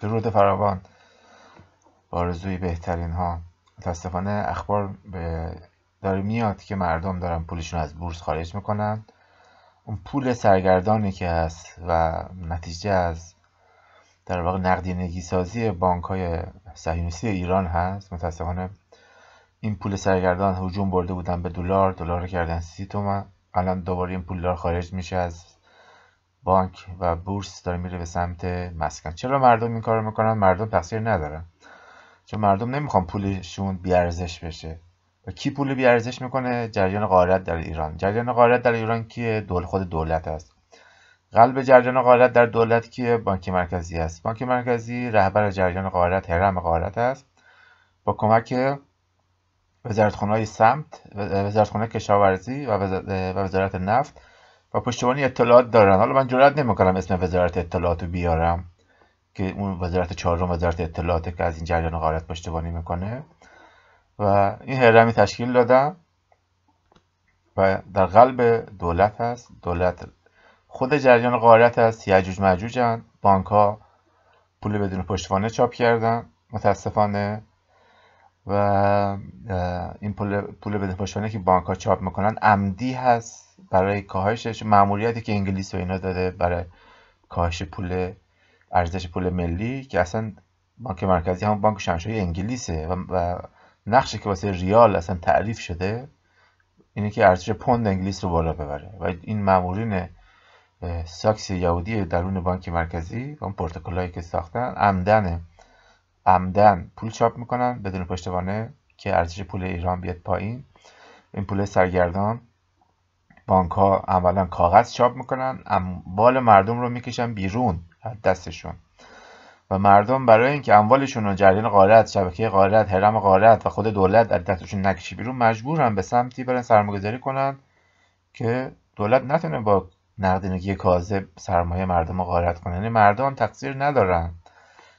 درود فراوان آرزوی بهترین ها متاسفانه اخبار به داره میاد که مردم دارن پولشون از بورس خارج میکنن اون پول سرگردانی که هست و نتیجه از در واقع نقدینگی سازی بانک های صهیونیستی ایران هست متاسفانه این پول سرگردان هجوم برده بودن به دلار دلار کردن سی تومن الان دوباره این پول دلار خارج میشه از بانک و بورس داره میره به سمت مسکن چرا مردم این کارو میکنن مردم تقصیر ندارن چون مردم نمیخوان پولشون بیارزش بشه و کی پول بیارزش میکنه جریان غارت در ایران جریان غارت در ایران که دول خود دولت است قلب جریان غارت در دولت که بانک مرکزی است بانک مرکزی رهبر جریان غارت هرم غارت است با کمک وزارتخانه های سمت وزارتخانه کشاورزی و وزارت نفت و پشتیبانی اطلاعات دارن حالا من جرئت نمیکنم اسم وزارت اطلاعات رو بیارم که اون وزارت چهارم وزارت اطلاعات که از این جریان غارت پشتیبانی میکنه و این هرمی تشکیل دادم و در قلب دولت هست دولت خود جریان غارت است یجوج مجوجن بانک ها پول بدون پشتوانه چاپ کردن متاسفانه و این پول, پول بدون پشتوانه که بانک ها چاپ میکنن عمدی هست برای کاهش معمولیتی که انگلیس و اینا داده برای کاهش پول ارزش پول ملی که اصلا بانک مرکزی هم بانک شمشای انگلیسه و, و نقشی که واسه ریال اصلا تعریف شده اینه که ارزش پوند انگلیس رو بالا ببره و این مامورین ساکس یهودی درون بانک مرکزی اون پروتکلایی که ساختن عمدن عمدن پول چاپ میکنن بدون پشتوانه که ارزش پول ایران بیاد پایین این پول سرگردان بانک ها اولا کاغذ چاپ میکنن اموال مردم رو میکشن بیرون از دستشون و مردم برای اینکه اموالشون رو جریان غارت شبکه غارت حرم غارت و خود دولت از دستشون نکشی بیرون مجبورن به سمتی برن سرمایه‌گذاری کنن که دولت نتونه با نقدینگی کاذب سرمایه مردم رو غارت کنه یعنی مردم تقصیر ندارن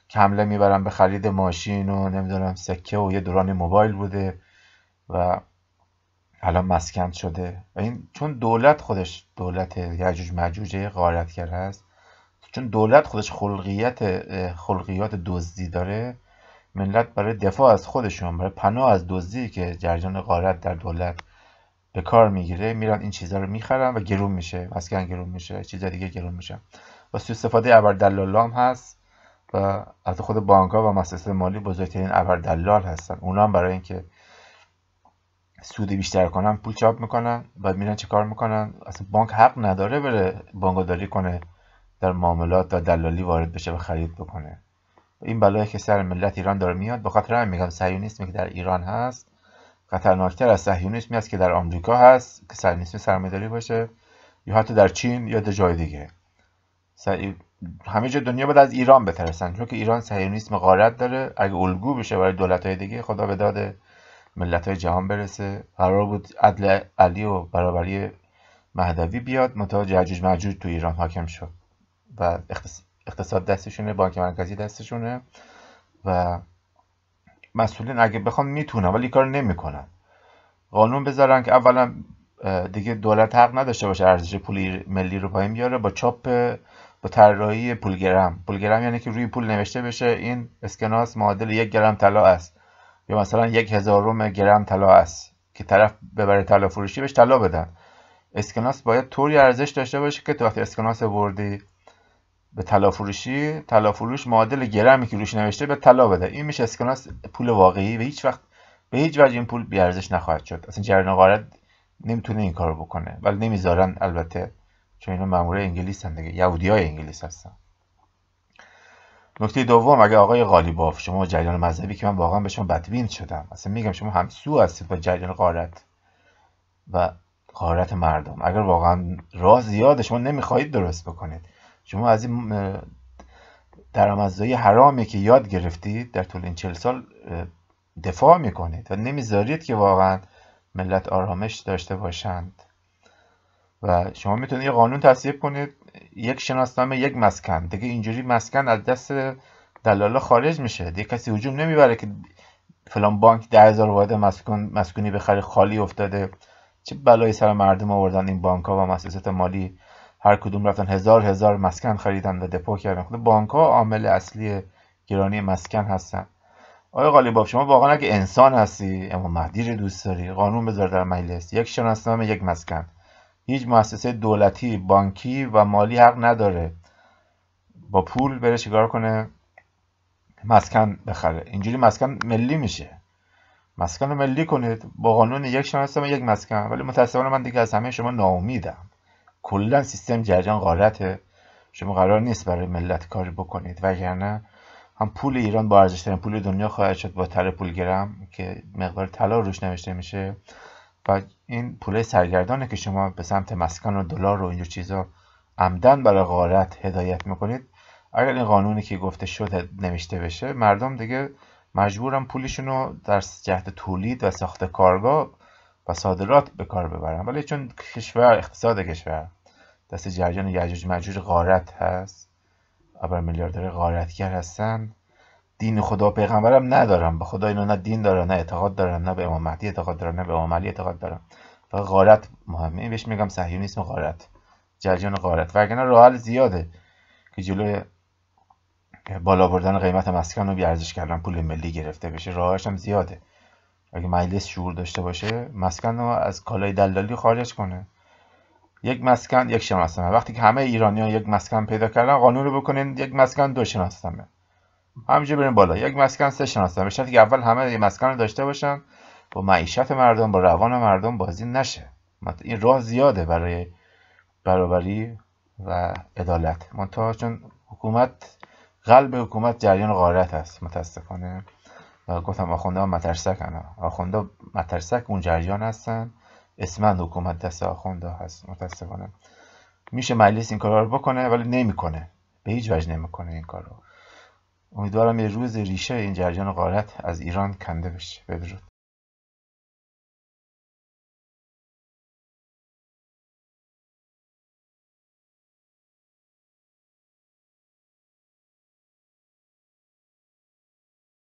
کمله میبرن به خرید ماشین و نمیدونم سکه و یه دوران موبایل بوده و الان مسکن شده و این چون دولت خودش دولت یجوج مجوجه غارتگر است. چون دولت خودش خلقیت خلقیات دزدی داره ملت برای دفاع از خودشون برای پناه از دزدی که جریان غارت در دولت به کار میگیره میرن این چیزها رو میخرن و گرون میشه مسکن گرون میشه چیز دیگه گرون میشه و سوء استفاده لام هست و از خود بانک ها و مؤسسه مالی بزرگترین ابردلال هستن اونا هم برای اینکه سود بیشتر کنن پول چاپ میکنن بعد میرن کار میکنن اصلا بانک حق نداره بره بانگداری کنه در معاملات و دلالی وارد بشه و خرید بکنه این بلایی که سر ملت ایران داره میاد به خاطر هم میگم صهیونیسمی که در ایران هست خطرناکتر از صهیونیسمی است که در آمریکا هست که صهیونیسم سرمایه‌داری باشه یا حتی در چین یا در جای دیگه سعی... همه جا دنیا باید از ایران بترسن چون که ایران صهیونیسم غارت داره اگه الگو بشه برای دولت‌های دیگه خدا به داده ملت های جهان برسه قرار بود عدل علی و برابری مهدوی بیاد متا جعجوج مجوج تو ایران حاکم شد و اقتصاد دستشونه بانک مرکزی دستشونه و مسئولین اگه بخوام میتونن ولی کار نمیکنن قانون بذارن که اولا دیگه دولت حق نداشته باشه ارزش پول ملی رو پایین بیاره با چاپ با طراحی پولگرم پولگرم یعنی که روی پول نوشته بشه این اسکناس معادل یک گرم طلا است یا مثلا یک هزارم گرم طلا است که طرف ببره طلا فروشی بهش طلا بدن اسکناس باید طوری ارزش داشته باشه که تو وقتی اسکناس بردی به طلا فروشی طلا فروش معادل گرمی که روش نوشته به طلا بده این میشه اسکناس پول واقعی و هیچ وقت به هیچ وجه این پول بی ارزش نخواهد شد اصلا جریان غارت نمیتونه این کارو بکنه ولی نمیذارن البته چون اینا مامورای انگلیس هستن دیگه یهودی انگلیس هستن نکته دوم اگه آقای غالیباف شما جریان مذهبی که من واقعا به شما بدبین شدم اصلا میگم شما همسو هستید با جریان قارت و قارت مردم اگر واقعا راه زیاده شما نمیخواهید درست بکنید شما از این درآمدزایی حرامی که یاد گرفتید در طول این چل سال دفاع میکنید و نمیذارید که واقعا ملت آرامش داشته باشند و شما میتونید یه قانون تصویب کنید یک شناسنامه یک مسکن دیگه اینجوری مسکن از دست دلالا خارج میشه دیگه کسی حجوم نمیبره که فلان بانک ده هزار واحد مسکن مسکونی بخره خالی افتاده چه بلایی سر مردم آوردن این بانک ها و مؤسسات مالی هر کدوم رفتن هزار هزار مسکن خریدن و دپو کردن خود خب بانک ها عامل اصلی گرانی مسکن هستن آیا قالیباف شما واقعا اگه انسان هستی اما مهدی رو دوست داری قانون بذار در مجلس یک شناسنامه یک مسکن هیچ مؤسسه دولتی بانکی و مالی حق نداره با پول بره چیکار کنه مسکن بخره اینجوری مسکن ملی میشه مسکن رو ملی کنید با قانون یک هستم یک مسکن ولی متاسفانه من دیگه از همه شما ناامیدم کلا سیستم جریان غارته شما قرار نیست برای ملت کاری بکنید وگرنه هم پول ایران با پول دنیا خواهد شد با تر پول گرم که مقدار طلا روش نوشته میشه و این پول سرگردانه که شما به سمت مسکن و دلار و اینجور چیزا عمدن برای غارت هدایت میکنید اگر این قانونی که گفته شده نوشته بشه مردم دیگه مجبورم پولشون رو در جهت تولید و ساخت کارگاه و صادرات به کار ببرن ولی چون کشور اقتصاد کشور دست جریان یجوج مجور غارت هست ابر میلیاردر غارتگر هستند، دین خدا و پیغمبرم ندارم به خدا اینو نه دین دارم نه اعتقاد دارم نه به امام مهدی اعتقاد دارم نه به امام علی اعتقاد دارم و غارت مهمه بهش میگم صهیونیسم غارت جریان غارت و وگرنه راه زیاده که جلوی بالا بردن قیمت مسکن رو ارزش کردن پول ملی گرفته بشه راهش هم زیاده اگه مجلس شعور داشته باشه مسکن رو از کالای دلالی خارج کنه یک مسکن یک شناسنامه وقتی که همه ایرانی یک مسکن پیدا کردن قانون رو بکنین یک مسکن دو شناسنامه همینجا بریم بالا یک مسکن سه شناسه به شرطی که اول همه یه مسکن داشته باشن با معیشت مردم با روان مردم بازی نشه این راه زیاده برای برابری و عدالت منتها چون حکومت قلب حکومت جریان غارت است متاسفانه و گفتم آخونده ها مترسکن آخونده مترسک اون جریان هستن اسمند حکومت دست آخونده هست متاسفانه میشه مجلس این کار رو بکنه ولی نمیکنه به هیچ وجه نمیکنه این کار امیدوارم یه روز ریشه این جریان غارت از ایران کنده بشه بدرود